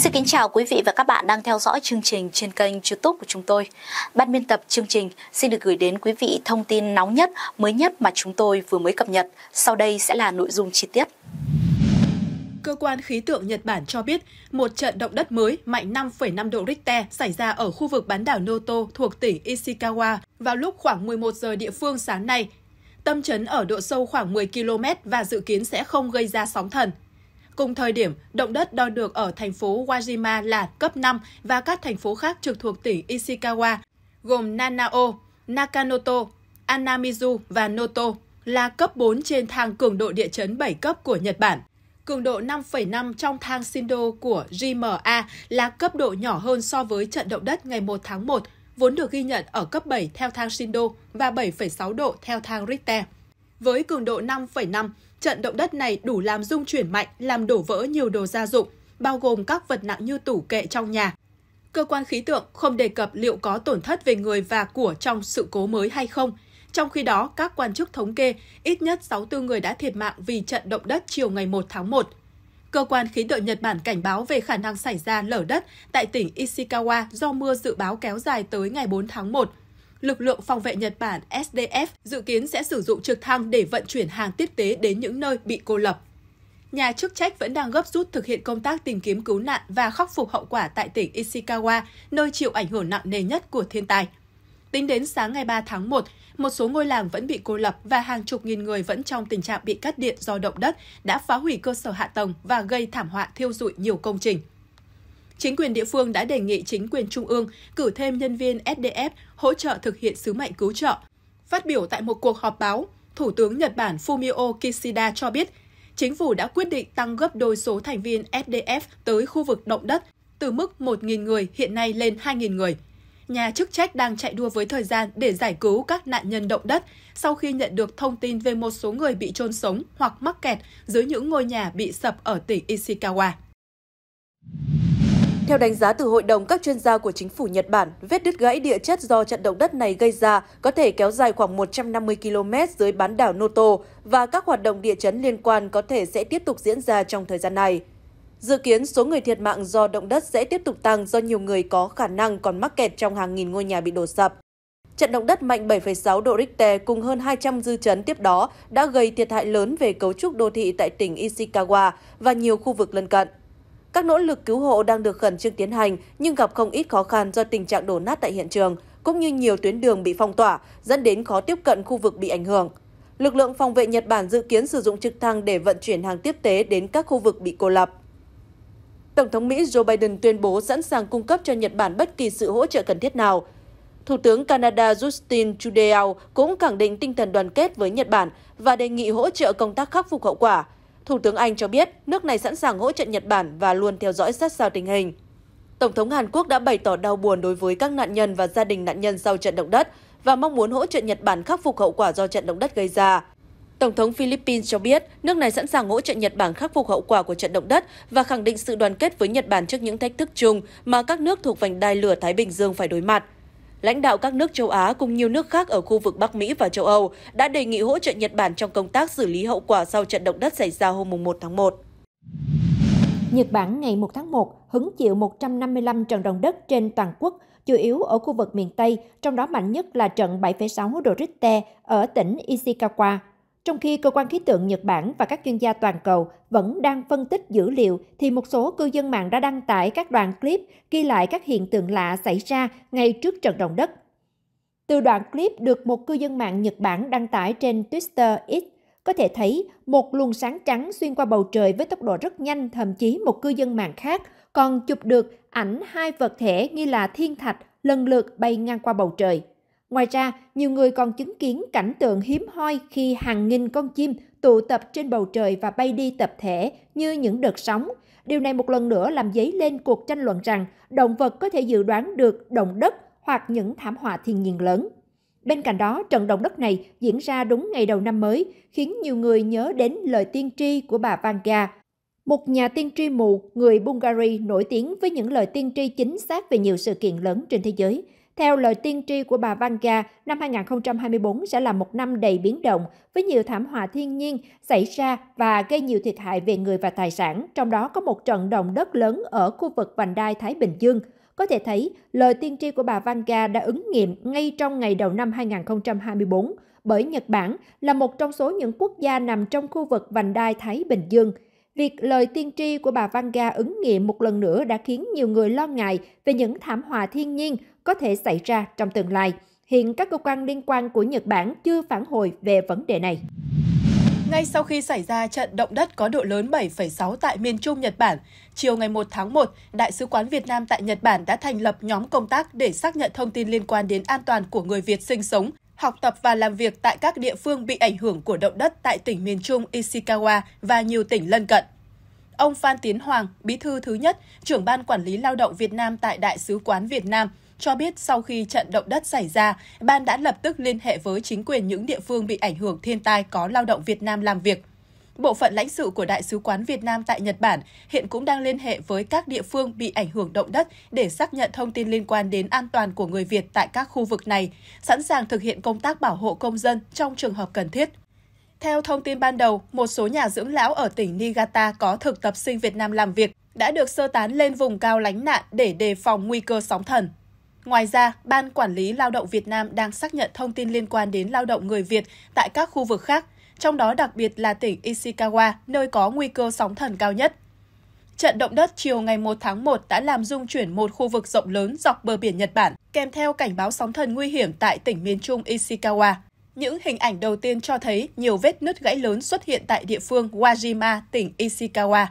Xin kính chào quý vị và các bạn đang theo dõi chương trình trên kênh YouTube của chúng tôi. Ban biên tập chương trình xin được gửi đến quý vị thông tin nóng nhất, mới nhất mà chúng tôi vừa mới cập nhật. Sau đây sẽ là nội dung chi tiết. Cơ quan khí tượng Nhật Bản cho biết một trận động đất mới mạnh 5,5 độ Richter xảy ra ở khu vực bán đảo Noto thuộc tỉnh Ishikawa vào lúc khoảng 11 giờ địa phương sáng nay. Tâm chấn ở độ sâu khoảng 10 km và dự kiến sẽ không gây ra sóng thần. Cùng thời điểm, động đất đo được ở thành phố Wajima là cấp 5 và các thành phố khác trực thuộc tỉnh Ishikawa gồm Nanao, Nakanoto, Anamizu và Noto là cấp 4 trên thang cường độ địa chấn 7 cấp của Nhật Bản. Cường độ 5,5 trong thang Shindo của JMA là cấp độ nhỏ hơn so với trận động đất ngày 1 tháng 1, vốn được ghi nhận ở cấp 7 theo thang Shindo và 7,6 độ theo thang Richter. Với cường độ 5,5, trận động đất này đủ làm rung chuyển mạnh, làm đổ vỡ nhiều đồ gia dụng, bao gồm các vật nặng như tủ kệ trong nhà. Cơ quan khí tượng không đề cập liệu có tổn thất về người và của trong sự cố mới hay không. Trong khi đó, các quan chức thống kê ít nhất 64 người đã thiệt mạng vì trận động đất chiều ngày 1 tháng 1. Cơ quan khí tượng Nhật Bản cảnh báo về khả năng xảy ra lở đất tại tỉnh Ishikawa do mưa dự báo kéo dài tới ngày 4 tháng 1 lực lượng phòng vệ Nhật Bản SDF dự kiến sẽ sử dụng trực thăng để vận chuyển hàng tiếp tế đến những nơi bị cô lập. Nhà chức trách vẫn đang gấp rút thực hiện công tác tìm kiếm cứu nạn và khắc phục hậu quả tại tỉnh Ishikawa, nơi chịu ảnh hưởng nặng nề nhất của thiên tai. Tính đến sáng ngày 3 tháng 1, một số ngôi làng vẫn bị cô lập và hàng chục nghìn người vẫn trong tình trạng bị cắt điện do động đất đã phá hủy cơ sở hạ tầng và gây thảm họa thiêu dụi nhiều công trình chính quyền địa phương đã đề nghị chính quyền trung ương cử thêm nhân viên SDF hỗ trợ thực hiện sứ mệnh cứu trợ. Phát biểu tại một cuộc họp báo, Thủ tướng Nhật Bản Fumio Kishida cho biết, chính phủ đã quyết định tăng gấp đôi số thành viên SDF tới khu vực động đất, từ mức 1.000 người hiện nay lên 2.000 người. Nhà chức trách đang chạy đua với thời gian để giải cứu các nạn nhân động đất sau khi nhận được thông tin về một số người bị chôn sống hoặc mắc kẹt dưới những ngôi nhà bị sập ở tỉnh Ishikawa. Theo đánh giá từ Hội đồng các chuyên gia của chính phủ Nhật Bản, vết đứt gãy địa chất do trận động đất này gây ra có thể kéo dài khoảng 150 km dưới bán đảo Noto và các hoạt động địa chấn liên quan có thể sẽ tiếp tục diễn ra trong thời gian này. Dự kiến số người thiệt mạng do động đất sẽ tiếp tục tăng do nhiều người có khả năng còn mắc kẹt trong hàng nghìn ngôi nhà bị đổ sập. Trận động đất mạnh 7,6 độ Richter cùng hơn 200 dư chấn tiếp đó đã gây thiệt hại lớn về cấu trúc đô thị tại tỉnh Ishikawa và nhiều khu vực lân cận. Các nỗ lực cứu hộ đang được khẩn trương tiến hành nhưng gặp không ít khó khăn do tình trạng đổ nát tại hiện trường, cũng như nhiều tuyến đường bị phong tỏa, dẫn đến khó tiếp cận khu vực bị ảnh hưởng. Lực lượng phòng vệ Nhật Bản dự kiến sử dụng trực thăng để vận chuyển hàng tiếp tế đến các khu vực bị cô lập. Tổng thống Mỹ Joe Biden tuyên bố sẵn sàng cung cấp cho Nhật Bản bất kỳ sự hỗ trợ cần thiết nào. Thủ tướng Canada Justin Trudeau cũng khẳng định tinh thần đoàn kết với Nhật Bản và đề nghị hỗ trợ công tác khắc phục hậu quả – Thủ tướng Anh cho biết nước này sẵn sàng hỗ trợ Nhật Bản và luôn theo dõi sát sao tình hình. Tổng thống Hàn Quốc đã bày tỏ đau buồn đối với các nạn nhân và gia đình nạn nhân sau trận động đất và mong muốn hỗ trợ Nhật Bản khắc phục hậu quả do trận động đất gây ra. Tổng thống Philippines cho biết nước này sẵn sàng hỗ trợ Nhật Bản khắc phục hậu quả của trận động đất và khẳng định sự đoàn kết với Nhật Bản trước những thách thức chung mà các nước thuộc vành đai lửa Thái Bình Dương phải đối mặt lãnh đạo các nước châu Á cùng nhiều nước khác ở khu vực Bắc Mỹ và châu Âu đã đề nghị hỗ trợ Nhật Bản trong công tác xử lý hậu quả sau trận động đất xảy ra hôm 1 tháng 1. Nhật Bản ngày 1 tháng 1 hứng chịu 155 trận động đất trên toàn quốc, chủ yếu ở khu vực miền Tây, trong đó mạnh nhất là trận 7,6 độ Richter ở tỉnh Ishikawa. Trong khi cơ quan khí tượng Nhật Bản và các chuyên gia toàn cầu vẫn đang phân tích dữ liệu, thì một số cư dân mạng đã đăng tải các đoạn clip ghi lại các hiện tượng lạ xảy ra ngay trước trận động đất. Từ đoạn clip được một cư dân mạng Nhật Bản đăng tải trên Twitter X, có thể thấy một luồng sáng trắng xuyên qua bầu trời với tốc độ rất nhanh, thậm chí một cư dân mạng khác còn chụp được ảnh hai vật thể nghi là thiên thạch lần lượt bay ngang qua bầu trời. Ngoài ra, nhiều người còn chứng kiến cảnh tượng hiếm hoi khi hàng nghìn con chim tụ tập trên bầu trời và bay đi tập thể như những đợt sóng. Điều này một lần nữa làm dấy lên cuộc tranh luận rằng động vật có thể dự đoán được động đất hoặc những thảm họa thiên nhiên lớn. Bên cạnh đó, trận động đất này diễn ra đúng ngày đầu năm mới, khiến nhiều người nhớ đến lời tiên tri của bà Vanga, một nhà tiên tri mù người Bulgaria nổi tiếng với những lời tiên tri chính xác về nhiều sự kiện lớn trên thế giới – theo lời tiên tri của bà Vanga, năm 2024 sẽ là một năm đầy biến động với nhiều thảm họa thiên nhiên xảy ra và gây nhiều thiệt hại về người và tài sản, trong đó có một trận động đất lớn ở khu vực vành đai Thái Bình Dương. Có thể thấy, lời tiên tri của bà Vanga đã ứng nghiệm ngay trong ngày đầu năm 2024 bởi Nhật Bản là một trong số những quốc gia nằm trong khu vực vành đai Thái Bình Dương – Việc lời tiên tri của bà Vanga ứng nghiệm một lần nữa đã khiến nhiều người lo ngại về những thảm họa thiên nhiên có thể xảy ra trong tương lai. Hiện các cơ quan liên quan của Nhật Bản chưa phản hồi về vấn đề này. Ngay sau khi xảy ra trận động đất có độ lớn 7,6 tại miền Trung Nhật Bản, chiều ngày 1 tháng 1, Đại sứ quán Việt Nam tại Nhật Bản đã thành lập nhóm công tác để xác nhận thông tin liên quan đến an toàn của người Việt sinh sống học tập và làm việc tại các địa phương bị ảnh hưởng của động đất tại tỉnh miền Trung Ishikawa và nhiều tỉnh lân cận. Ông Phan Tiến Hoàng, bí thư thứ nhất, trưởng ban quản lý lao động Việt Nam tại Đại sứ quán Việt Nam, cho biết sau khi trận động đất xảy ra, ban đã lập tức liên hệ với chính quyền những địa phương bị ảnh hưởng thiên tai có lao động Việt Nam làm việc – Bộ phận lãnh sự của Đại sứ quán Việt Nam tại Nhật Bản hiện cũng đang liên hệ với các địa phương bị ảnh hưởng động đất để xác nhận thông tin liên quan đến an toàn của người Việt tại các khu vực này, sẵn sàng thực hiện công tác bảo hộ công dân trong trường hợp cần thiết. Theo thông tin ban đầu, một số nhà dưỡng lão ở tỉnh Niigata có thực tập sinh Việt Nam làm việc đã được sơ tán lên vùng cao lánh nạn để đề phòng nguy cơ sóng thần. Ngoài ra, Ban Quản lý Lao động Việt Nam đang xác nhận thông tin liên quan đến lao động người Việt tại các khu vực khác – trong đó đặc biệt là tỉnh Ishikawa, nơi có nguy cơ sóng thần cao nhất. Trận động đất chiều ngày 1 tháng 1 đã làm rung chuyển một khu vực rộng lớn dọc bờ biển Nhật Bản, kèm theo cảnh báo sóng thần nguy hiểm tại tỉnh miền trung Ishikawa. Những hình ảnh đầu tiên cho thấy nhiều vết nứt gãy lớn xuất hiện tại địa phương Wajima, tỉnh Ishikawa.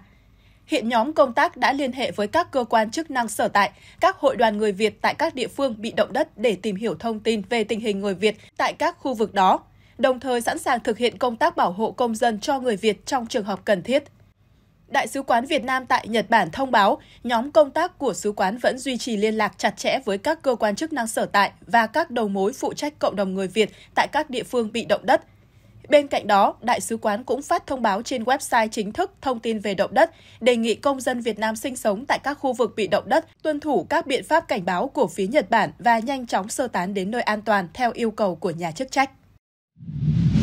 Hiện nhóm công tác đã liên hệ với các cơ quan chức năng sở tại, các hội đoàn người Việt tại các địa phương bị động đất để tìm hiểu thông tin về tình hình người Việt tại các khu vực đó đồng thời sẵn sàng thực hiện công tác bảo hộ công dân cho người Việt trong trường hợp cần thiết. Đại sứ quán Việt Nam tại Nhật Bản thông báo, nhóm công tác của sứ quán vẫn duy trì liên lạc chặt chẽ với các cơ quan chức năng sở tại và các đầu mối phụ trách cộng đồng người Việt tại các địa phương bị động đất. Bên cạnh đó, Đại sứ quán cũng phát thông báo trên website chính thức thông tin về động đất, đề nghị công dân Việt Nam sinh sống tại các khu vực bị động đất tuân thủ các biện pháp cảnh báo của phía Nhật Bản và nhanh chóng sơ tán đến nơi an toàn theo yêu cầu của nhà chức trách.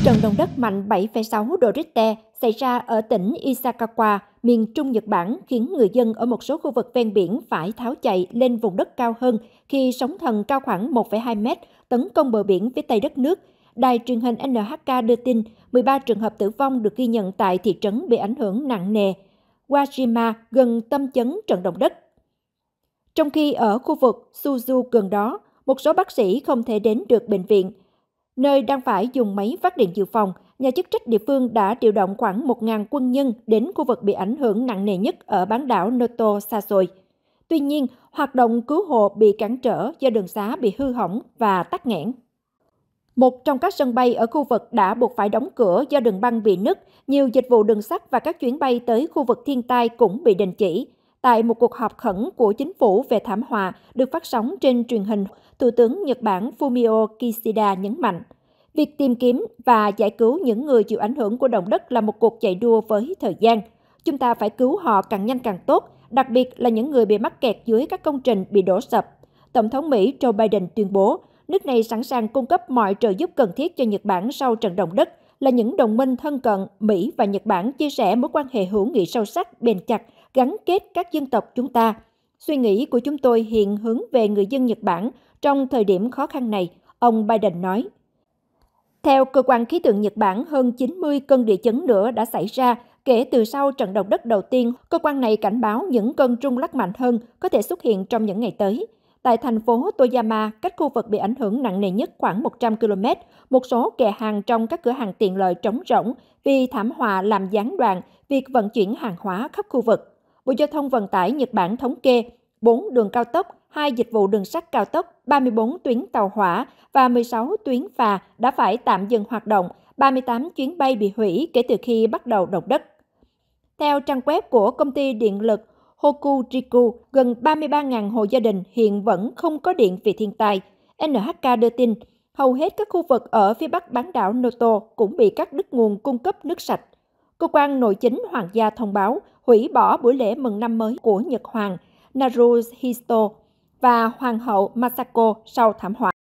Trận động đất mạnh 7,6 độ Richter xảy ra ở tỉnh Isakawa, miền Trung Nhật Bản, khiến người dân ở một số khu vực ven biển phải tháo chạy lên vùng đất cao hơn khi sóng thần cao khoảng 1,2 mét tấn công bờ biển phía tây đất nước. Đài truyền hình NHK đưa tin 13 trường hợp tử vong được ghi nhận tại thị trấn bị ảnh hưởng nặng nề. Wajima gần tâm chấn trận động đất. Trong khi ở khu vực Suzu gần đó, một số bác sĩ không thể đến được bệnh viện – nơi đang phải dùng máy phát điện dự phòng, nhà chức trách địa phương đã điều động khoảng 1.000 quân nhân đến khu vực bị ảnh hưởng nặng nề nhất ở bán đảo Noto xa xôi. Tuy nhiên, hoạt động cứu hộ bị cản trở do đường xá bị hư hỏng và tắc nghẽn. Một trong các sân bay ở khu vực đã buộc phải đóng cửa do đường băng bị nứt, nhiều dịch vụ đường sắt và các chuyến bay tới khu vực thiên tai cũng bị đình chỉ. Tại một cuộc họp khẩn của chính phủ về thảm họa được phát sóng trên truyền hình, Thủ tướng Nhật Bản Fumio Kishida nhấn mạnh, việc tìm kiếm và giải cứu những người chịu ảnh hưởng của động đất là một cuộc chạy đua với thời gian. Chúng ta phải cứu họ càng nhanh càng tốt, đặc biệt là những người bị mắc kẹt dưới các công trình bị đổ sập. Tổng thống Mỹ Joe Biden tuyên bố, nước này sẵn sàng cung cấp mọi trợ giúp cần thiết cho Nhật Bản sau trận động đất, là những đồng minh thân cận, Mỹ và Nhật Bản chia sẻ mối quan hệ hữu nghị sâu sắc, bền chặt gắn kết các dân tộc chúng ta. Suy nghĩ của chúng tôi hiện hướng về người dân Nhật Bản trong thời điểm khó khăn này, ông Biden nói. Theo cơ quan khí tượng Nhật Bản, hơn 90 cơn địa chấn nữa đã xảy ra kể từ sau trận động đất đầu tiên. Cơ quan này cảnh báo những cơn rung lắc mạnh hơn có thể xuất hiện trong những ngày tới. Tại thành phố Toyama, cách khu vực bị ảnh hưởng nặng nề nhất khoảng 100 km, một số kệ hàng trong các cửa hàng tiện lợi trống rỗng vì thảm họa làm gián đoạn việc vận chuyển hàng hóa khắp khu vực. Bộ Giao thông Vận tải Nhật Bản thống kê 4 đường cao tốc, 2 dịch vụ đường sắt cao tốc, 34 tuyến tàu hỏa và 16 tuyến phà đã phải tạm dừng hoạt động, 38 chuyến bay bị hủy kể từ khi bắt đầu động đất. Theo trang web của công ty điện lực Hokuriku, gần 33.000 hộ gia đình hiện vẫn không có điện vì thiên tai. NHK đưa tin, hầu hết các khu vực ở phía bắc bán đảo Noto cũng bị cắt đứt nguồn cung cấp nước sạch. Cơ quan nội chính Hoàng gia thông báo, hủy bỏ buổi lễ mừng năm mới của Nhật Hoàng Naruhito và Hoàng hậu Masako sau thảm họa.